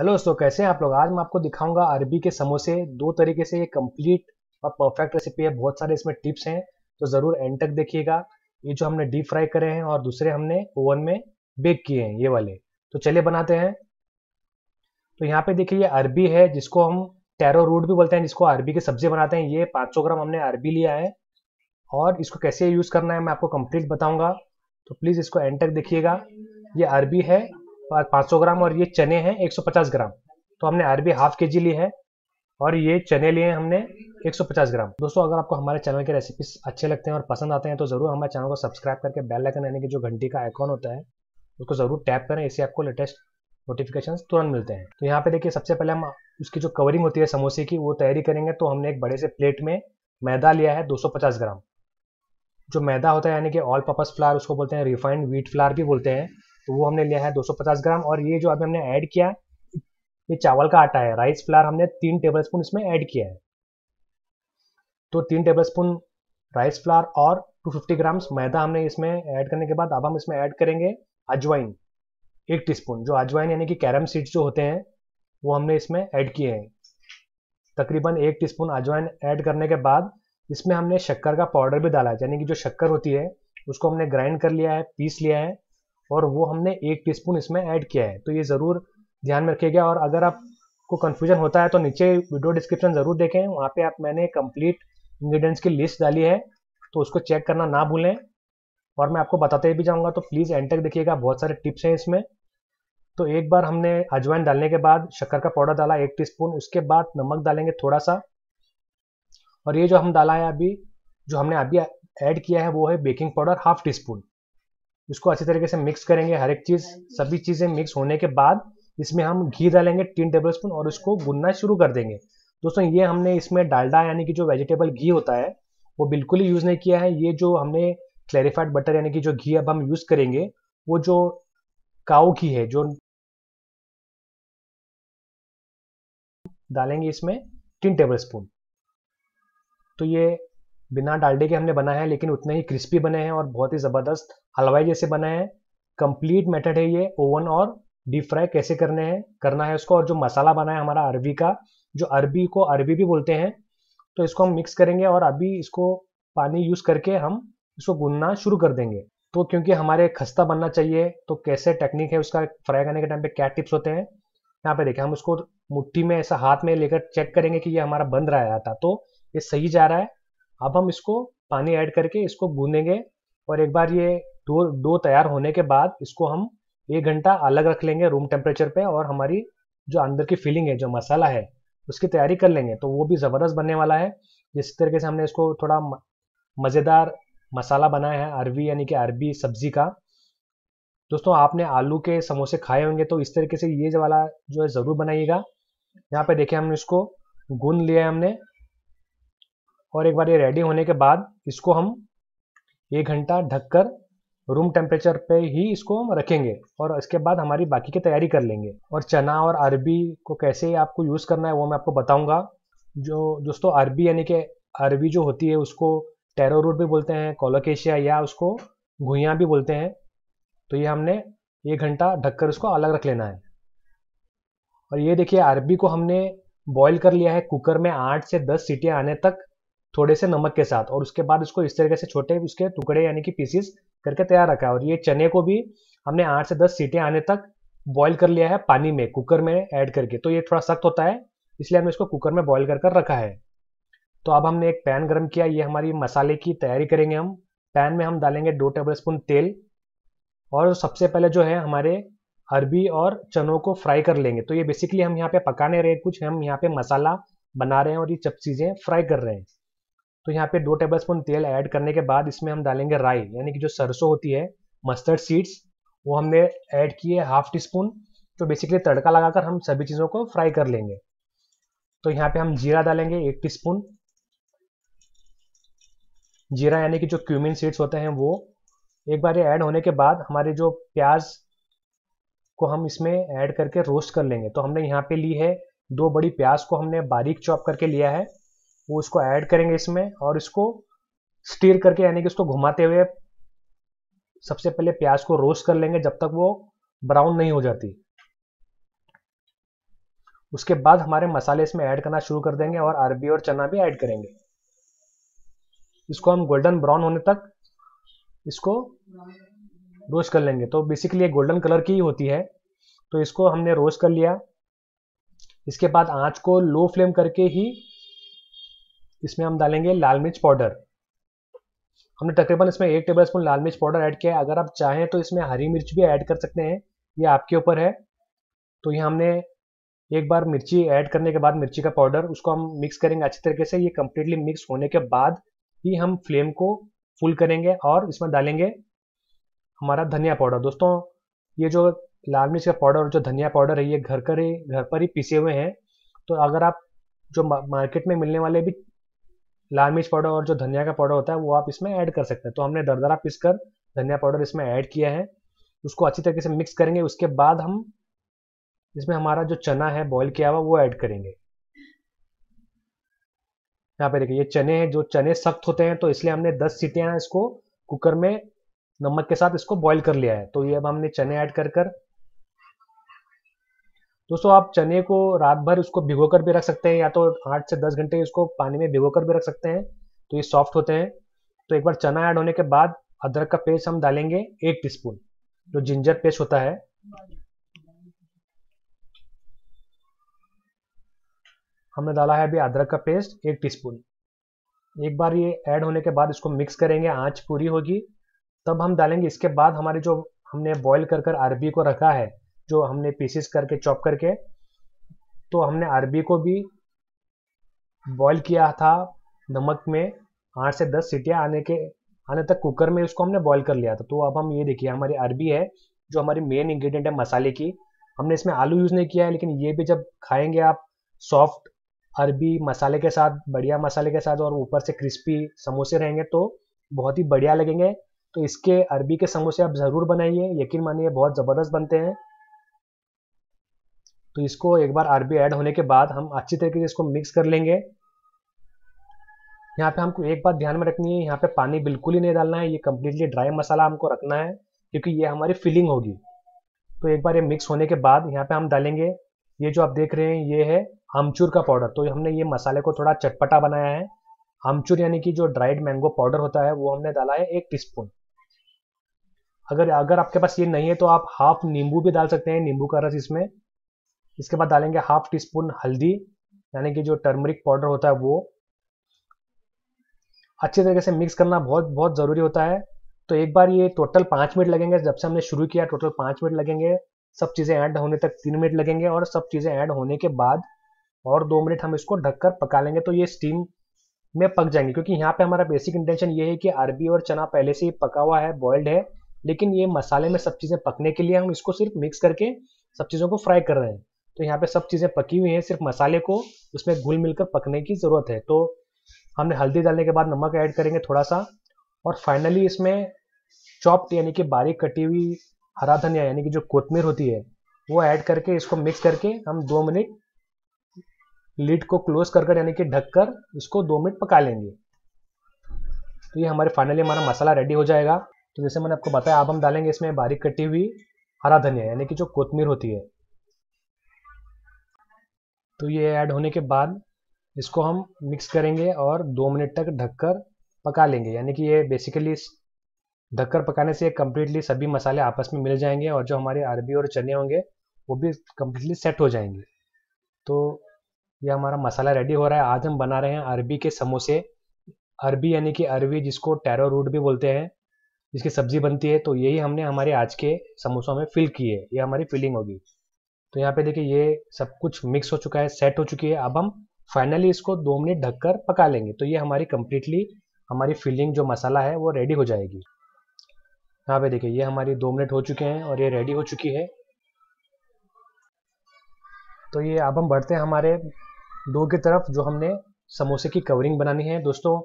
hello दोस्तों कैसे हैं आप लोग आज मैं आपको दिखाऊंगा अरबी के समोसे दो तरीके से ये कंप्लीट और परफेक्ट रेसिपी है बहुत सारे इसमें टिप्स हैं तो ज़रूर एंड तक देखिएगा ये जो हमने डीप फ्राई करे हैं और दूसरे हमने ओवन में बेक किए हैं ये वाले तो चलिए बनाते हैं तो यहाँ पे देखिए ये अरबी है जिसको हम टैरो रूट भी बोलते हैं जिसको अरबी की सब्जी बनाते हैं ये पाँच ग्राम हमने अरबी लिया है और इसको कैसे यूज़ करना है मैं आपको कंप्लीट बताऊँगा तो प्लीज़ इसको एंड तक देखिएगा ये अरबी है पाँच सौ ग्राम और ये चने हैं एक सौ पचास ग्राम तो हमने अरबी हाफ के जी ली है और ये चने लिए हमने एक सौ पचास ग्राम दोस्तों अगर आपको हमारे चैनल के रेसिपीज अच्छे लगते हैं और पसंद आते हैं तो ज़रूर हमारे चैनल को सब्सक्राइब करके बेल आइकन यानी कि जो घंटी का आइकॉन होता है उसको ज़रूर टैप करें इससे आपको लेटेस्ट नोटिफिकेशन तुरंत मिलते हैं तो यहाँ पे देखिए सबसे पहले हम उसकी जो कवरिंग होती है समोसे की वो तैयारी करेंगे तो हमने एक बड़े से प्लेट में मैदा लिया है 250 ग्राम जो मैदा होता है यानी कि ऑल पर्पज़ फ्लावर उसको बोलते हैं रिफाइंड व्हीट फ्लावर भी बोलते हैं तो वो हमने लिया है 250 ग्राम और ये जो अभी हमने ऐड किया है ये चावल का आटा है राइस फ्लार हमने तीन टेबल स्पून इसमें ऐड किया है तो तीन टेबल स्पून राइस फ्लार और 250 ग्राम्स मैदा हमने इसमें ऐड करने के बाद अब हम इसमें ऐड करेंगे अजवाइन एक टी जो अजवाइन यानी कि कैरम सीड्स जो होते हैं वो हमने इसमें ऐड किए हैं तकरीबन एक टी अजवाइन ऐड करने के बाद इसमें हमने शक्कर का पाउडर भी डाला है यानी कि जो शक्कर होती है उसको हमने ग्राइंड कर लिया है पीस लिया है और वो हमने एक टीस्पून इसमें ऐड किया है तो ये ज़रूर ध्यान में रखिएगा और अगर आपको कन्फ्यूजन होता है तो नीचे वीडियो डिस्क्रिप्शन ज़रूर देखें वहाँ पे आप मैंने कंप्लीट इंग्रेडिएंट्स की लिस्ट डाली है तो उसको चेक करना ना भूलें और मैं आपको बताते भी जाऊँगा तो प्लीज़ एंड तक देखिएगा बहुत सारे टिप्स हैं इसमें तो एक बार हमने अजवाइन डालने के बाद शक्कर का पाउडर डाला एक टीस्पून उसके बाद नमक डालेंगे थोड़ा सा और ये जो हम डाला है अभी जो हमने अभी ऐड किया है वो है baking powder half teaspoon इसको अच्छी तरीके से मिक्स करेंगे हर एक चीज़ सभी चीज़ें मिक्स होने के बाद इसमें हम घी डालेंगे तीन टेबल स्पून और इसको गुनना शुरू कर देंगे दोस्तों ये हमने इसमें डालडा यानी कि जो वेजिटेबल घी होता है वो बिल्कुल ही यूज़ नहीं किया है ये जो हमने क्लैरिफाइड बटर यानी कि जो घी अब हम यूज़ करेंगे वो जो काऊ घी है जो डालेंगे इसमें तीन टेबल स्पून तो ये बिना डालडे के हमने बनाया है लेकिन उतने ही क्रिस्पी बने हैं और बहुत ही ज़बरदस्त हलवाई जैसे बने हैं कंप्लीट मेथड है ये ओवन और डीप फ्राई कैसे करने हैं करना है उसको और जो मसाला बना है हमारा अरबी का जो अरबी को अरबी भी बोलते हैं तो इसको हम मिक्स करेंगे और अभी इसको पानी यूज़ करके हम इसको गुनना शुरू कर देंगे तो क्योंकि हमारे खस्ता बनना चाहिए तो कैसे टेक्निक है उसका फ्राई करने के टाइम पे क्या टिप्स होते हैं यहाँ पे देखें हम उसको मुट्ठी में ऐसा हाथ में लेकर चेक करेंगे कि ये हमारा बन रहा है तो ये सही जा रहा है अब हम इसको पानी ऐड करके इसको गूंदेंगे और एक बार ये दो दो तैयार होने के बाद इसको हम एक घंटा अलग रख लेंगे रूम टेम्परेचर पे और हमारी जो अंदर की फीलिंग है जो मसाला है उसकी तैयारी कर लेंगे तो वो भी ज़बरदस्त बनने वाला है जिस तरीके से हमने इसको थोड़ा मज़ेदार मसाला बनाया है अरबी यानी कि अरबी सब्जी का दोस्तों आपने आलू के समोसे खाए होंगे तो इस तरीके से ये वाला जो है ज़रूर बनाइएगा यहाँ पे देखिए हमने इसको गूंद लिया है हमने और एक बार ये रेडी होने के बाद इसको हम एक घंटा ढककर रूम टेम्परेचर पे ही इसको हम रखेंगे और इसके बाद हमारी बाकी की तैयारी कर लेंगे और चना और अरबी को कैसे आपको यूज़ करना है वो मैं आपको बताऊंगा जो दोस्तों अरबी यानी कि अरबी जो होती है उसको टेरो रूट भी बोलते हैं कोलोकेशिया या उसको घुइयाँ भी बोलते हैं तो ये हमने एक घंटा ढककर उसको अलग रख लेना है और ये देखिए अरबी को हमने बॉईल कर लिया है कुकर में आठ से दस सीटियाँ आने तक थोड़े से नमक के साथ और उसके बाद उसको इस तरीके से छोटे उसके टुकड़े यानी कि पीसीस करके तैयार रखा है और ये चने को भी हमने आठ से दस सीटें आने तक बॉईल कर लिया है पानी में कुकर में ऐड करके तो ये थोड़ा सख्त होता है इसलिए हमने इसको कुकर में बॉईल कर कर रखा है तो अब हमने एक पैन गर्म किया ये हमारी मसाले की तैयारी करेंगे हम पैन में हम डालेंगे दो टेबल स्पून तेल और सबसे पहले जो है हमारे अरबी और चनों को फ्राई कर लेंगे तो ये बेसिकली हम यहाँ पे पकाने रहे कुछ हम यहाँ पे मसाला बना रहे हैं और ये सब चीज़ें फ्राई कर रहे हैं तो यहाँ पे दो टेबल स्पून तेल ऐड करने के बाद इसमें हम डालेंगे राई यानी कि जो सरसों होती है मस्टर्ड सीड्स वो हमने ऐड किए हाफ टी स्पून तो बेसिकली तड़का लगाकर हम सभी चीज़ों को फ्राई कर लेंगे तो यहाँ पे हम जीरा डालेंगे एक टी स्पून जीरा यानी कि जो क्यूमिन सीड्स होते हैं वो एक बार ये ऐड होने के बाद हमारे जो प्याज को हम इसमें ऐड करके रोस्ट कर लेंगे तो हमने यहाँ पे ली है दो बड़ी प्याज को हमने बारीक चॉप करके लिया है वो उसको ऐड करेंगे इसमें और इसको स्टीर करके यानी कि उसको घुमाते हुए सबसे पहले प्याज को रोस्ट कर लेंगे जब तक वो ब्राउन नहीं हो जाती उसके बाद हमारे मसाले इसमें ऐड करना शुरू कर देंगे और अरबी और चना भी ऐड करेंगे इसको हम गोल्डन ब्राउन होने तक इसको रोस्ट कर लेंगे तो बेसिकली ये गोल्डन कलर की ही होती है तो इसको हमने रोस्ट कर लिया इसके बाद आंच को लो फ्लेम करके ही इसमें हम डालेंगे लाल मिर्च पाउडर हमने तकरीबन इसमें एक टेबल स्पून लाल मिर्च पाउडर ऐड किया है अगर आप चाहें तो इसमें हरी मिर्च भी ऐड कर सकते हैं ये आपके ऊपर है तो ये हमने एक बार मिर्ची ऐड करने के बाद मिर्ची का पाउडर उसको हम मिक्स करेंगे अच्छी तरीके से ये कम्प्लीटली मिक्स होने के बाद ही हम फ्लेम को फुल करेंगे और इसमें डालेंगे हमारा धनिया पाउडर दोस्तों ये जो लाल मिर्च का पाउडर और जो धनिया पाउडर है ये घर कर ही घर पर ही पीसे हुए हैं तो अगर आप जो मार्केट में मिलने वाले भी लाल मिर्च पाउडर और जो धनिया का पाउडर होता है वो आप इसमें ऐड कर सकते हैं तो हमने दरदरा पीस कर धनिया पाउडर इसमें ऐड किया है उसको अच्छी तरीके से मिक्स करेंगे उसके बाद हम इसमें हमारा जो चना है बॉईल किया हुआ वो ऐड करेंगे यहाँ पे देखिए ये चने हैं जो चने सख्त होते हैं तो इसलिए हमने 10 सीटियां इसको कुकर में नमक के साथ इसको बॉईल कर लिया है तो ये अब हमने चने ऐड कर कर दोस्तों आप चने को रात भर उसको भिगो कर भी रख सकते हैं या तो आठ से दस घंटे उसको पानी में भिगो कर भी रख सकते हैं तो ये सॉफ्ट होते हैं तो एक बार चना ऐड होने के बाद अदरक का पेस्ट हम डालेंगे एक टीस्पून जो जिंजर पेस्ट होता है हमने डाला है अभी अदरक का पेस्ट एक टीस्पून एक बार ये ऐड होने के बाद इसको मिक्स करेंगे आंच पूरी होगी तब हम डालेंगे इसके बाद हमारे जो हमने बॉईल कर कर अरबी को रखा है जो हमने पीसेस करके चॉप करके तो हमने अरबी को भी बॉईल किया था नमक में आठ से दस सीटियाँ आने के आने तक कुकर में उसको हमने बॉईल कर लिया था तो अब हम ये देखिए हमारी अरबी है जो हमारी मेन इंग्रेडिएंट है मसाले की हमने इसमें आलू यूज़ नहीं किया है लेकिन ये भी जब खाएंगे आप सॉफ्ट अरबी मसाले के साथ बढ़िया मसाले के साथ और ऊपर से क्रिस्पी समोसे रहेंगे तो बहुत ही बढ़िया लगेंगे तो इसके अरबी के समोसे आप ज़रूर बनाइए यकीन मानिए बहुत ज़बरदस्त बनते हैं तो इसको एक बार आर ऐड होने के बाद हम अच्छी तरीके से इसको मिक्स कर लेंगे यहाँ पे हमको एक बात ध्यान में रखनी है यहाँ पे पानी बिल्कुल ही नहीं डालना है ये कम्प्लीटली ड्राई मसाला हमको रखना है क्योंकि ये हमारी फिलिंग होगी तो एक बार ये मिक्स होने के बाद यहाँ पे हम डालेंगे ये जो आप देख रहे हैं ये है आमचूर का पाउडर तो हमने ये मसाले को थोड़ा चटपटा बनाया है आमचूर यानी कि जो ड्राइड मैंगो पाउडर होता है वो हमने डाला है एक टी अगर अगर आपके पास ये नहीं है तो आप हाफ नींबू भी डाल सकते हैं नींबू का रस इसमें इसके बाद डालेंगे हाफ टी स्पून हल्दी यानी कि जो टर्मरिक पाउडर होता है वो अच्छे तरीके से मिक्स करना बहुत बहुत ज़रूरी होता है तो एक बार ये टोटल पाँच मिनट लगेंगे जब से हमने शुरू किया टोटल पाँच मिनट लगेंगे सब चीज़ें ऐड होने तक तीन मिनट लगेंगे और सब चीज़ें ऐड होने के बाद और दो मिनट हम इसको ढककर पका लेंगे तो ये स्टीम में पक जाएंगे क्योंकि यहाँ पे हमारा बेसिक इंटेंशन ये है कि अरबी और चना पहले से ही पका हुआ है बॉइल्ड है लेकिन ये मसाले में सब चीज़ें पकने के लिए हम इसको सिर्फ मिक्स करके सब चीज़ों को फ्राई कर रहे हैं तो यहाँ पे सब चीज़ें पकी हुई हैं सिर्फ मसाले को उसमें घुल मिलकर पकने की ज़रूरत है तो हमने हल्दी डालने के बाद नमक ऐड करेंगे थोड़ा सा और फाइनली इसमें चॉप्ड यानी कि बारीक कटी हुई हरा धनिया यानी कि जो कोतमीर होती है वो ऐड करके इसको मिक्स करके हम दो मिनट लीड को क्लोज कर कर यानी कि ढककर इसको दो मिनट पका लेंगे तो ये हमारे फाइनली हमारा मसाला रेडी हो जाएगा तो जैसे मैंने आपको बताया अब हम डालेंगे इसमें बारीक कटी हुई हरा धनिया यानी कि जो कोतमीर होती है तो ये ऐड होने के बाद इसको हम मिक्स करेंगे और दो मिनट तक ढककर पका लेंगे यानी कि ये बेसिकली ढककर पकाने से कम्प्लीटली सभी मसाले आपस में मिल जाएंगे और जो हमारे अरबी और चने होंगे वो भी कम्प्लीटली सेट हो जाएंगे तो ये हमारा मसाला रेडी हो रहा है आज हम बना रहे हैं अरबी के समोसे अरबी यानी कि अरबी जिसको टैरो रूट भी बोलते हैं जिसकी सब्जी बनती है तो यही हमने हमारे आज के समोसों में फिल की है ये हमारी फिलिंग होगी तो यहाँ पे देखिए ये सब कुछ मिक्स हो चुका है सेट हो चुकी है अब हम फाइनली इसको दो मिनट ढककर पका लेंगे तो ये हमारी कम्प्लीटली हमारी फिलिंग जो मसाला है वो रेडी हो जाएगी यहाँ पे देखिए ये हमारी दो मिनट हो चुके हैं और ये रेडी हो चुकी है तो ये अब हम बढ़ते हैं हमारे डो की तरफ जो हमने समोसे की कवरिंग बनानी है दोस्तों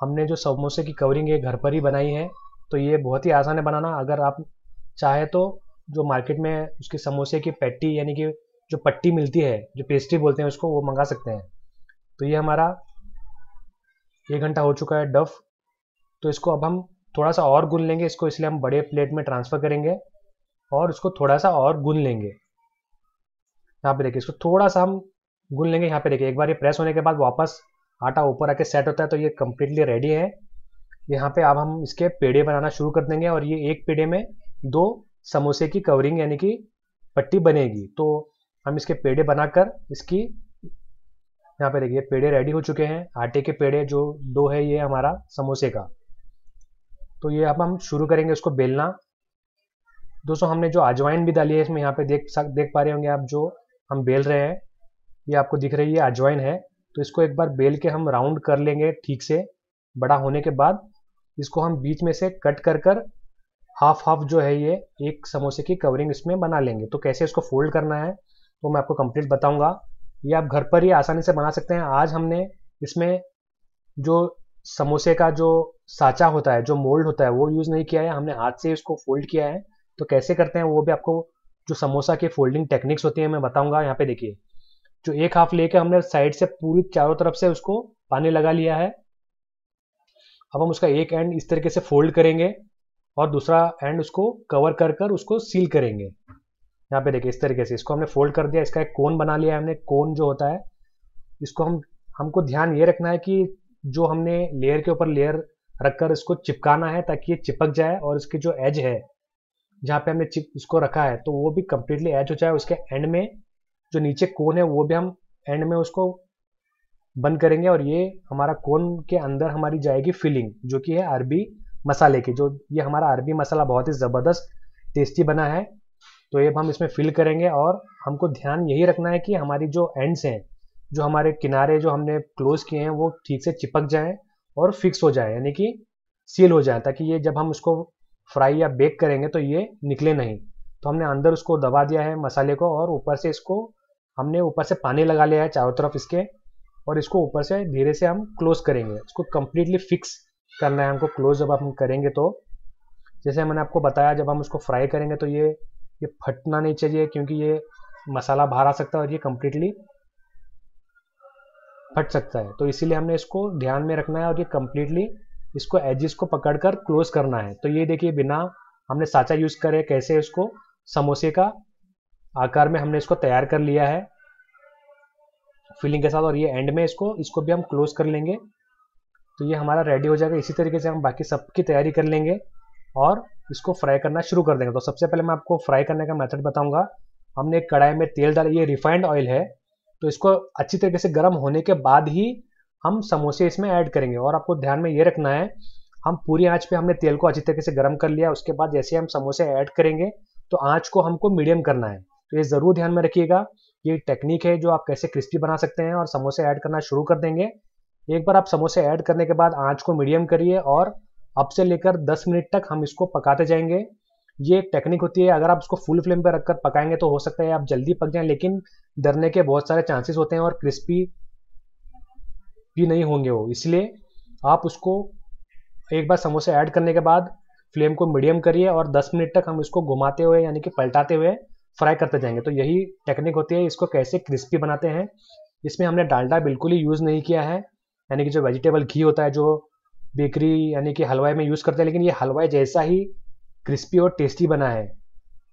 हमने जो समोसे की कवरिंग ये घर पर ही बनाई है तो ये बहुत ही आसान है बनाना अगर आप चाहे तो जो मार्केट में उसके समोसे की पैटी यानी कि जो पट्टी मिलती है जो पेस्ट्री बोलते हैं उसको वो मंगा सकते हैं तो ये हमारा एक घंटा हो चुका है डफ तो इसको अब हम थोड़ा सा और गुन लेंगे इसको इसलिए हम बड़े प्लेट में ट्रांसफ़र करेंगे और उसको थोड़ा सा और गुन लेंगे यहाँ पे देखिए इसको थोड़ा सा हम गुन लेंगे यहाँ पे देखिए एक बार ये प्रेस होने के बाद वापस आटा ऊपर आके सेट होता है तो ये कम्प्लीटली रेडी है यहाँ पे अब हम इसके पेड़े बनाना शुरू कर देंगे और ये एक पेड़े में दो समोसे की कवरिंग यानी कि पट्टी बनेगी तो हम इसके पेड़े बनाकर इसकी यहाँ पे देखिए पेड़े रेडी हो चुके हैं आटे के पेड़े जो दो है ये हमारा समोसे का तो ये अब हम शुरू करेंगे इसको बेलना दोस्तों हमने जो अजवाइन भी डाली है इसमें यहाँ पे देख सक देख पा रहे होंगे आप जो हम बेल रहे हैं ये आपको दिख रही है अजवाइन है तो इसको एक बार बेल के हम राउंड कर लेंगे ठीक से बड़ा होने के बाद इसको हम बीच में से कट कर कर हाफ हाफ जो है ये एक समोसे की कवरिंग इसमें बना लेंगे तो कैसे इसको फोल्ड करना है तो मैं आपको कंप्लीट बताऊंगा ये आप घर पर ही आसानी से बना सकते हैं आज हमने इसमें जो समोसे का जो साचा होता है जो मोल्ड होता है वो यूज़ नहीं किया है हमने हाथ से इसको फोल्ड किया है तो कैसे करते हैं वो भी आपको जो समोसा के फोल्डिंग टेक्निक्स होती है मैं बताऊंगा यहाँ पे देखिए जो एक हाफ लेके हमने साइड से पूरी चारों तरफ से उसको पानी लगा लिया है अब हम उसका एक एंड इस तरीके से फोल्ड करेंगे और दूसरा एंड उसको कवर कर कर उसको सील करेंगे यहाँ पे देखिए इस तरीके से इसको हमने फोल्ड कर दिया इसका एक कोन बना लिया हमने कोन जो होता है इसको हम हमको ध्यान ये रखना है कि जो हमने लेयर के ऊपर लेयर रखकर इसको चिपकाना है ताकि ये चिपक जाए और इसकी जो एज है जहाँ पे हमने चिप इसको रखा है तो वो भी कम्प्लीटली एज हो जाए उसके एंड में जो नीचे कोन है वो भी हम एंड में उसको बंद करेंगे और ये हमारा कोन के अंदर हमारी जाएगी फिलिंग जो कि है आरबी मसाले के जो ये हमारा अरबी मसाला बहुत ही ज़बरदस्त टेस्टी बना है तो ये हम इसमें फिल करेंगे और हमको ध्यान यही रखना है कि हमारी जो एंड्स हैं जो हमारे किनारे जो हमने क्लोज किए हैं वो ठीक से चिपक जाएँ और फिक्स हो जाए यानी कि सील हो जाए ताकि ये जब हम उसको फ्राई या बेक करेंगे तो ये निकले नहीं तो हमने अंदर उसको दबा दिया है मसाले को और ऊपर से इसको हमने ऊपर से पानी लगा लिया है चारों तरफ इसके और इसको ऊपर से धीरे से हम क्लोज करेंगे इसको कम्प्लीटली फिक्स करना है हमको क्लोज जब हम करेंगे तो जैसे मैंने आपको बताया जब हम उसको फ्राई करेंगे तो ये ये फटना नहीं चाहिए क्योंकि ये मसाला बाहर आ सकता है और ये कम्प्लीटली फट सकता है तो इसीलिए हमने इसको ध्यान में रखना है और ये कम्प्लीटली इसको एजिस को पकड़कर क्लोज करना है तो ये देखिए बिना हमने साचा यूज करे कैसे इसको समोसे का आकार में हमने इसको तैयार कर लिया है फिलिंग के साथ और ये एंड में इसको इसको भी हम क्लोज कर लेंगे तो ये हमारा रेडी हो जाएगा इसी तरीके से हम बाकी सबकी तैयारी कर लेंगे और इसको फ्राई करना शुरू कर देंगे तो सबसे पहले मैं आपको फ्राई करने का मेथड बताऊंगा हमने एक कढ़ाई में तेल डाला ये रिफाइंड ऑयल है तो इसको अच्छी तरीके से गर्म होने के बाद ही हम समोसे इसमें ऐड करेंगे और आपको ध्यान में ये रखना है हम पूरी आँच पर हमने तेल को अच्छी तरीके से गर्म कर लिया उसके बाद जैसे हम समोसे ऐड करेंगे तो आँच को हमको मीडियम करना है तो ये ज़रूर ध्यान में रखिएगा ये टेक्निक है जो आप कैसे क्रिस्पी बना सकते हैं और समोसे ऐड करना शुरू कर देंगे एक बार आप समोसे ऐड करने के बाद आँच को मीडियम करिए और अब से लेकर 10 मिनट तक हम इसको पकाते जाएंगे ये एक टेक्निक होती है अगर आप इसको फुल फ्लेम पर रखकर पकाएंगे तो हो सकता है आप जल्दी पक जाएं लेकिन डरने के बहुत सारे चांसेस होते हैं और क्रिस्पी भी नहीं होंगे वो इसलिए आप उसको एक बार समोसे ऐड करने के बाद फ्लेम को मीडियम करिए और 10 मिनट तक हम इसको घुमाते हुए यानी कि पलटाते हुए फ्राई करते जाएंगे तो यही टेक्निक होती है इसको कैसे क्रिस्पी बनाते हैं इसमें हमने डालडा बिल्कुल ही यूज़ नहीं किया है यानी कि जो वेजिटेबल घी होता है जो बेकरी यानी कि हलवाई में यूज़ करते हैं लेकिन ये हलवाई जैसा ही क्रिस्पी और टेस्टी बना है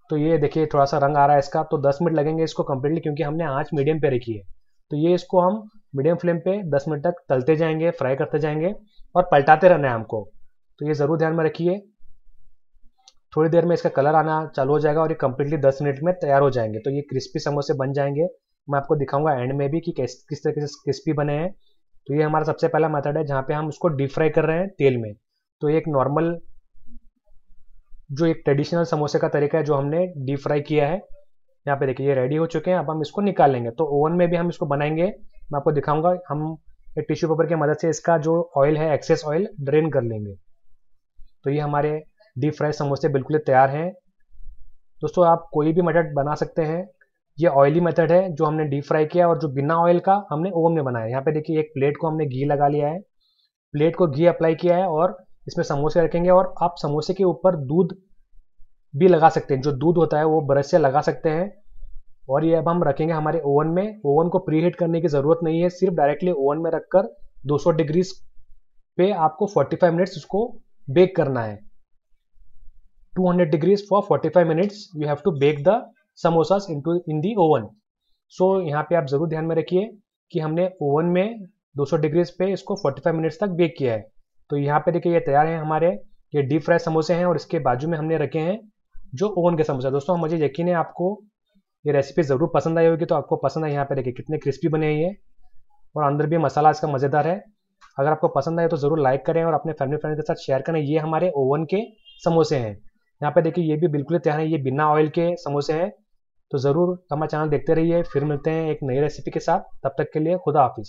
तो ये देखिए थोड़ा सा रंग आ रहा है इसका तो 10 मिनट लगेंगे इसको कम्प्लीटली क्योंकि हमने आँच मीडियम पे रखी है तो ये इसको हम मीडियम फ्लेम पे 10 मिनट तक तलते जाएंगे फ्राई करते जाएंगे और पलटाते रहना है हमको तो ये ज़रूर ध्यान में रखिए थोड़ी देर में इसका कलर आना चालू हो जाएगा और ये कम्प्लीटली दस मिनट में तैयार हो जाएंगे तो ये क्रिस्पी समोसे बन जाएंगे मैं आपको दिखाऊंगा एंड में भी कि किस किस तरीके से क्रिस्पी बने हैं तो ये हमारा सबसे पहला मेथड है जहाँ पे हम उसको डीप फ्राई कर रहे हैं तेल में तो एक नॉर्मल जो एक ट्रेडिशनल समोसे का तरीका है जो हमने डीप फ्राई किया है यहाँ पे देखिए ये रेडी हो चुके हैं अब हम इसको निकाल लेंगे तो ओवन में भी हम इसको बनाएंगे मैं आपको दिखाऊंगा हम एक टिश्यू पेपर की मदद से इसका जो ऑयल है एक्सेस ऑयल ड्रेन कर लेंगे तो ये हमारे डीप फ्राई समोसे बिल्कुल तैयार हैं दोस्तों आप कोई भी मटर बना सकते हैं ये ऑयली मेथड है जो हमने डीप फ्राई किया और जो बिना ऑयल का हमने ओवन में बनाया यहाँ पे देखिए एक प्लेट को हमने घी लगा लिया है प्लेट को घी अप्लाई किया है और इसमें समोसे रखेंगे और आप समोसे के ऊपर दूध भी लगा सकते हैं जो दूध होता है वो ब्रश से लगा सकते हैं और ये अब हम रखेंगे हमारे ओवन में ओवन को प्री हीट करने की ज़रूरत नहीं है सिर्फ डायरेक्टली ओवन में रखकर 200 डिग्री पे आपको 45 मिनट्स उसको बेक करना है 200 degrees for 45 minutes you have to bake the samosas into in the oven so यहाँ पे आप ज़रूर ध्यान में रखिए कि हमने ओवन में 200 डिग्रीज पे इसको 45 मिनट्स तक बेक किया है तो यहाँ पे देखिए ये तैयार है हमारे ये डीप फ्राई समोसे हैं और इसके बाजू में हमने रखे हैं जो ओवन के समोसा दोस्तों मुझे यकीन है आपको ये रेसिपी ज़रूर पसंद आई होगी तो आपको पसंद आए यहाँ पे देखिए कितने क्रिस्पी बने हैं ये और अंदर भी मसाला इसका मज़ेदार है अगर आपको पसंद आए तो ज़रूर लाइक करें और अपने फैमिली फ्रेंड के साथ शेयर करें ये हमारे ओवन के समोसे हैं यहाँ पे देखिए ये भी बिल्कुल तैयार है ये बिना ऑयल के समोसे हैं तो ज़रूर हमारा चैनल देखते रहिए फिर मिलते हैं एक नई रेसिपी के साथ तब तक के लिए खुदा हाफिज़